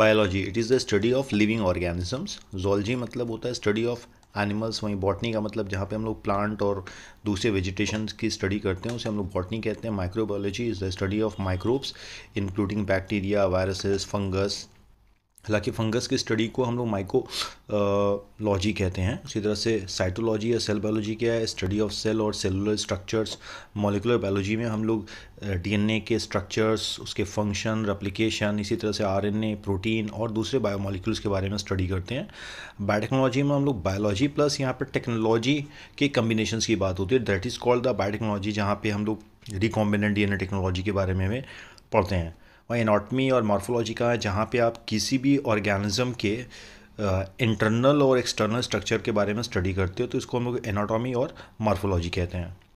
biology it is the study of living organisms zoology मतलब होता है स्टडी ऑफ एनिमल्स वहीं बॉटनी का मतलब जहाँ पे हम लोग प्लांट और दूसरे वेजिटेशन की स्टडी करते हैं उसे हम लोग बॉटनी कहते हैं microbiology is the study of microbes including bacteria viruses fungus हालांकि फंगस की स्टडी को हम लोग माइकोलॉजी कहते हैं उसी तरह से साइटोलॉजी या सेल बायोलॉजी क्या है स्टडी ऑफ सेल और सेलुलर स्ट्रक्चर्स मॉलिकुलर बायोलॉजी में हम लोग डीएनए के स्ट्रक्चर्स उसके फंक्शन रेप्लिकेशन इसी तरह से आरएनए प्रोटीन और दूसरे बायोमोलिक्यूल्स के बारे में स्टडी करते हैं बायोटेक्नोलॉजी में हम लोग बायोलॉजी प्लस यहाँ पर टेक्नोलॉजी के कम्बिनेशन की बात होती है that is called the biotechnology जहाँ पर हम लोग रिकॉम्बिनेंट डी टेक्नोलॉजी के बारे में पढ़ते हैं एनाटमी और मॉर्फोलॉजी का है जहाँ पे आप किसी भी ऑर्गेनिज्म के इंटरनल और एक्सटर्नल स्ट्रक्चर के बारे में स्टडी करते हो तो इसको हम लोग एनाटॉमी और मॉर्फोलॉजी कहते हैं